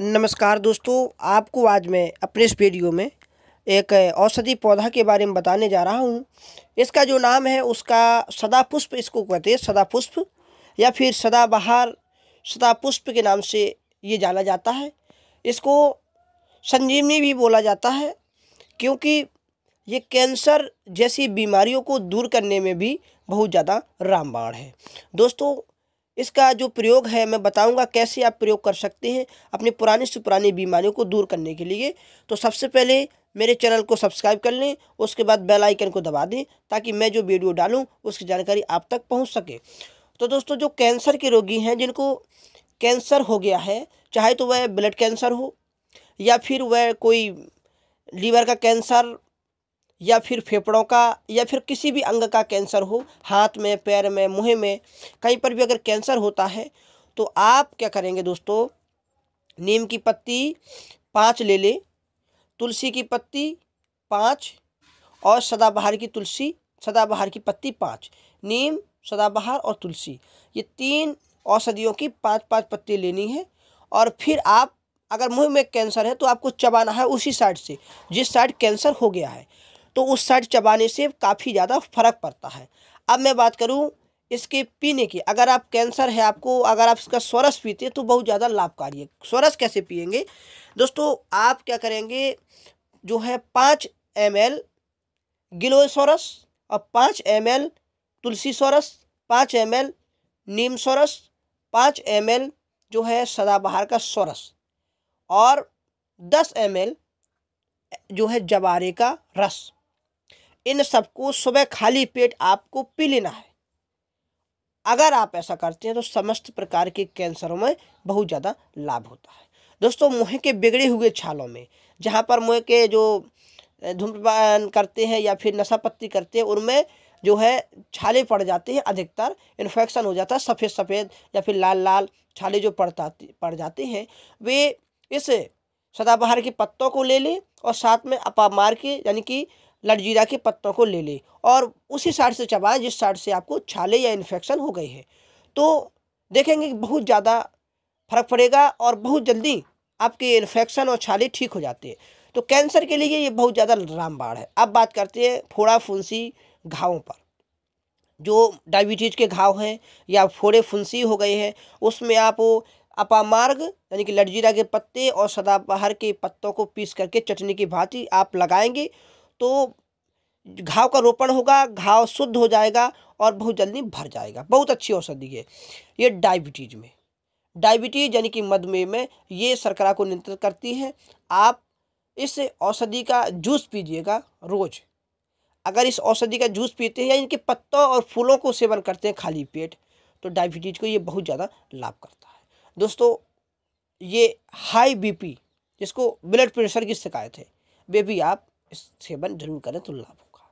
नमस्कार दोस्तों आपको आज मैं अपने इस वीडियो में एक औषधि पौधा के बारे में बताने जा रहा हूँ इसका जो नाम है उसका सदापुष्प इसको कहते हैं सदापुष्प या फिर सदाबहार सदापुष्प के नाम से ये जाना जाता है इसको संजीवनी भी बोला जाता है क्योंकि ये कैंसर जैसी बीमारियों को दूर करने में भी बहुत ज़्यादा रामबाण है दोस्तों इसका जो प्रयोग है मैं बताऊंगा कैसे आप प्रयोग कर सकते हैं अपनी पुराने से पुरानी बीमारियों को दूर करने के लिए तो सबसे पहले मेरे चैनल को सब्सक्राइब कर लें उसके बाद बेल आइकन को दबा दें ताकि मैं जो वीडियो डालूं उसकी जानकारी आप तक पहुंच सके तो दोस्तों जो कैंसर के रोगी हैं जिनको कैंसर हो गया है चाहे तो वह ब्लड कैंसर हो या फिर वह कोई लीवर का कैंसर या फिर फेफड़ों का या फिर किसी भी अंग का कैंसर हो हाथ में पैर में मुँह में कहीं पर भी अगर कैंसर होता है तो आप क्या करेंगे दोस्तों नीम की पत्ती पाँच ले लें तुलसी की पत्ती पाँच और सदाबहार की तुलसी सदाबहार की पत्ती पाँच नीम सदाबहार और तुलसी ये तीन औषधियों की पाँच पाँच पत्ती लेनी है और फिर आप अगर मुंह में कैंसर है तो आपको चबाना है उसी साइड से जिस साइड कैंसर हो गया है तो उस साइड चबाने से काफ़ी ज़्यादा फर्क पड़ता है अब मैं बात करूँ इसके पीने की अगर आप कैंसर है आपको अगर आप इसका स्वरस पीते हैं तो बहुत ज़्यादा लाभकारी है स्वरस कैसे पियेंगे दोस्तों आप क्या करेंगे जो है पाँच एम एल गिलोय सोरस और पाँच एम एल तुलसी सोरस पाँच एम एल नीम सोरस पाँच एम एल जो है सदाबहार का सोरस और दस एम एल जो है जवारे का रस इन सबको सुबह खाली पेट आपको पी लेना है अगर आप ऐसा करते हैं तो समस्त प्रकार के कैंसरों में बहुत ज़्यादा लाभ होता है दोस्तों मुँह के बिगड़े हुए छालों में जहाँ पर मुँह के जो धूम्रपान करते हैं या फिर नशा पत्ती करते हैं उनमें जो है छाले पड़ जाते हैं अधिकतर इन्फेक्शन हो जाता है सफ़ेद सफ़ेद या फिर लाल लाल छाले जो पड़ता पड़ जाते हैं वे इस सदाबहार के पत्तों को ले लें और साथ में अपामार के यानी कि लटजीरा के पत्तों को ले लें और उसी साइड से चबाएं जिस साइड से आपको छाले या इन्फेक्शन हो गई है तो देखेंगे कि बहुत ज़्यादा फर्क पड़ेगा और बहुत जल्दी आपके इन्फेक्शन और छाले ठीक हो जाते हैं तो कैंसर के लिए ये बहुत ज़्यादा रामबाण है अब बात करते हैं फोड़ा फुंसी घावों पर जो डायबिटीज़ के घाव हैं या फोड़े फुंसी हो गए हैं उसमें आप अपामार्ग यानी कि लटजीरा के पत्ते और सदाबहार के पत्तों को पीस करके चटनी की भांति आप लगाएंगे तो घाव का रोपण होगा घाव शुद्ध हो जाएगा और बहुत जल्दी भर जाएगा बहुत अच्छी औषधि है ये डायबिटीज में डायबिटीज यानी कि मधुमेह में ये शर्करा को नियंत्रित करती है आप इस औषधि का जूस पीजिएगा रोज़ अगर इस औषधि का जूस पीते हैं या इनके पत्तों और फूलों को सेवन करते हैं खाली पेट तो डायबिटीज़ को ये बहुत ज़्यादा लाभ करता है दोस्तों ये हाई बीपी जिसको ब्लड प्रेशर की शिकायत है वे भी आप सेवन जरूर करें तो लाभ होगा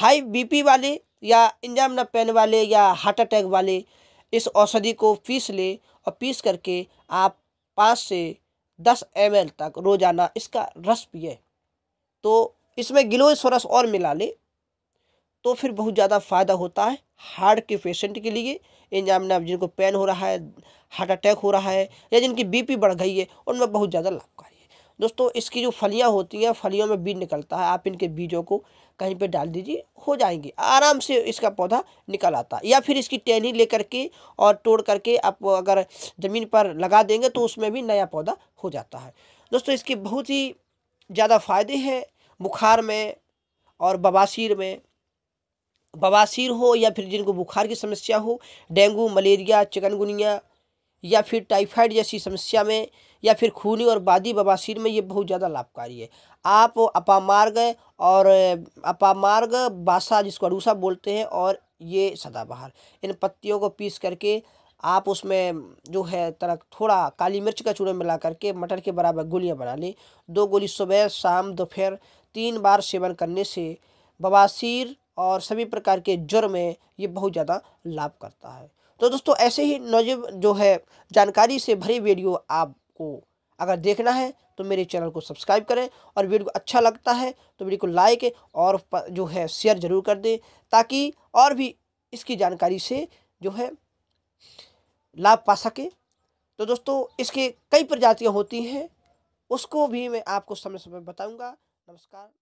हाई बीपी वाले या इंजाम पेन वाले या हार्ट अटैक वाले इस औषधि को पीस ले और पीस करके आप पाँच से दस एम तक रोजाना इसका रस पिए तो इसमें गिलोय सोरस और मिला ले तो फिर बहुत ज़्यादा फ़ायदा होता है हार्ट के पेशेंट के लिए इंजाम जिनको पेन हो रहा है हार्ट अटैक हो रहा है या जिनकी बीपी बढ़ गई है उनमें बहुत ज़्यादा लाभकारी दोस्तों इसकी जो फलियाँ होती हैं फलियों में बीज निकलता है आप इनके बीजों को कहीं पे डाल दीजिए हो जाएंगे आराम से इसका पौधा निकल आता है या फिर इसकी टहनी लेकर के और तोड़ करके आप अगर ज़मीन पर लगा देंगे तो उसमें भी नया पौधा हो जाता है दोस्तों इसके बहुत ही ज़्यादा फ़ायदे हैं बुखार में और बवासीर में बवासीर हो या फिर जिनको बुखार की समस्या हो डेंगू मलेरिया चिकनगुनिया या फिर टाइफाइड जैसी समस्या में या फिर खूनी और बादी बबासीर में ये बहुत ज़्यादा लाभकारी है आप अपामार्ग और अपामार्ग बासा जिसको अड़ूसा बोलते हैं और ये सदाबहार इन पत्तियों को पीस करके आप उसमें जो है तरह थोड़ा काली मिर्च का चूर्ण मिला करके मटर के बराबर गोलियाँ बना लें दो गोली सुबह शाम दोपहर तीन बार सेवन करने से बवासीर और सभी प्रकार के ज्वर में ये बहुत ज़्यादा लाभ करता है तो दोस्तों ऐसे ही नौजब जो है जानकारी से भरी वीडियो आप को अगर देखना है तो मेरे चैनल को सब्सक्राइब करें और वीडियो को अच्छा लगता है तो वीडियो को लाइक और जो है शेयर ज़रूर कर दें ताकि और भी इसकी जानकारी से जो है लाभ पा सके तो दोस्तों इसके कई प्रजातियाँ होती हैं उसको भी मैं आपको समय समय बताऊँगा नमस्कार